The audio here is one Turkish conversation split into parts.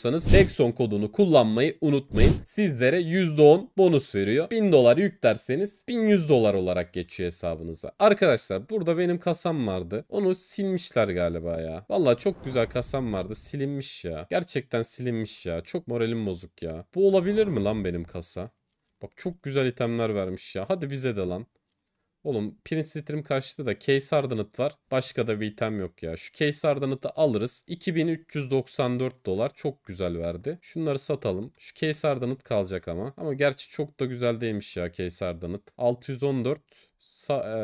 istiyorsanız Dexon kodunu kullanmayı unutmayın. Sizlere %10 bonus veriyor. 1000 dolar yüklerseniz 1100 dolar olarak geçiyor hesabınıza. Arkadaşlar burada benim kasam vardı. Onu silmişler galiba ya. Valla çok güzel kasam vardı. Silinmiş ya. Gerçekten silinmiş ya. Çok moralim bozuk ya. Bu olabilir mi lan benim kasa? Bak çok güzel itemler vermiş ya. Hadi bize de lan. Oğlum Prince Stream kaçtı da Case Hardened var. Başka da bir item yok ya. Şu Case Hardened'ı alırız. 2394 dolar. Çok güzel verdi. Şunları satalım. Şu Case Hardened kalacak ama. Ama gerçi çok da güzel değilmiş ya Case Hardened. 614 Sa e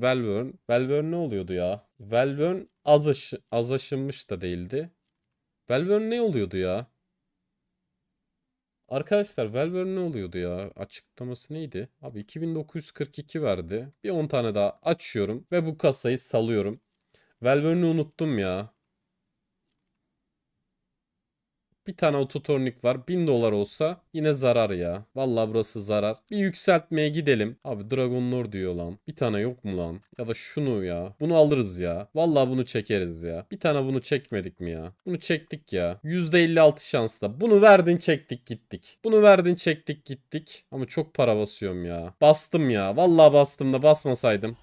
Valvern. Valvern ne oluyordu ya? Valvern az, az aşınmış da değildi. Valvern ne oluyordu ya? Arkadaşlar Valve'ın ne oluyordu ya? Açıklaması neydi? Abi 2942 verdi. Bir 10 tane daha açıyorum ve bu kasayı salıyorum. Valve'ını unuttum ya. Bir tane ototornik var. 1000 dolar olsa yine zarar ya. Vallahi burası zarar. Bir yükseltmeye gidelim. Abi dragon lord diyor lan. Bir tane yok mu lan? Ya da şunu ya. Bunu alırız ya. Vallahi bunu çekeriz ya. Bir tane bunu çekmedik mi ya? Bunu çektik ya. %56 şansla. Bunu verdin çektik gittik. Bunu verdin çektik gittik. Ama çok para basıyorum ya. Bastım ya. Vallahi bastım da basmasaydım.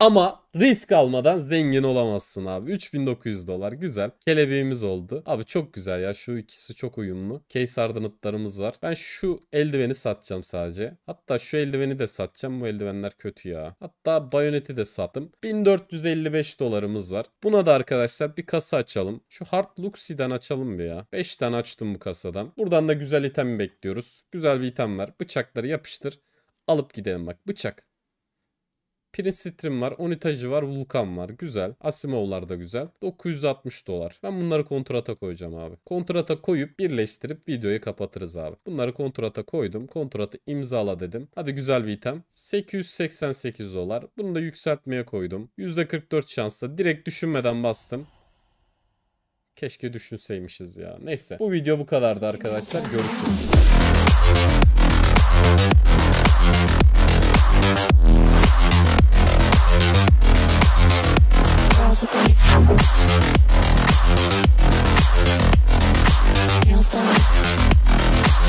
Ama Risk almadan zengin olamazsın abi. 3900 dolar güzel. Kelebeğimiz oldu. Abi çok güzel ya şu ikisi çok uyumlu. Case Ardenat'larımız var. Ben şu eldiveni satacağım sadece. Hatta şu eldiveni de satacağım. Bu eldivenler kötü ya. Hatta bayoneti de sattım. 1455 dolarımız var. Buna da arkadaşlar bir kasa açalım. Şu Hard Luxy'den açalım bir ya? 5 tane açtım bu kasadan. Buradan da güzel item bekliyoruz. Güzel bir item var. Bıçakları yapıştır. Alıp gidelim bak. Bıçak. Prince Stream var. Onitajı var. Vulkan var. Güzel. Asimov'lar da güzel. 960 dolar. Ben bunları kontrata koyacağım abi. Kontrata koyup birleştirip videoyu kapatırız abi. Bunları kontrata koydum. Kontratı imzala dedim. Hadi güzel bir item. 888 dolar. Bunu da yükseltmeye koydum. %44 şansla direkt düşünmeden bastım. Keşke düşünseymişiz ya. Neyse bu video bu kadardı arkadaşlar. Görüşürüz. Thank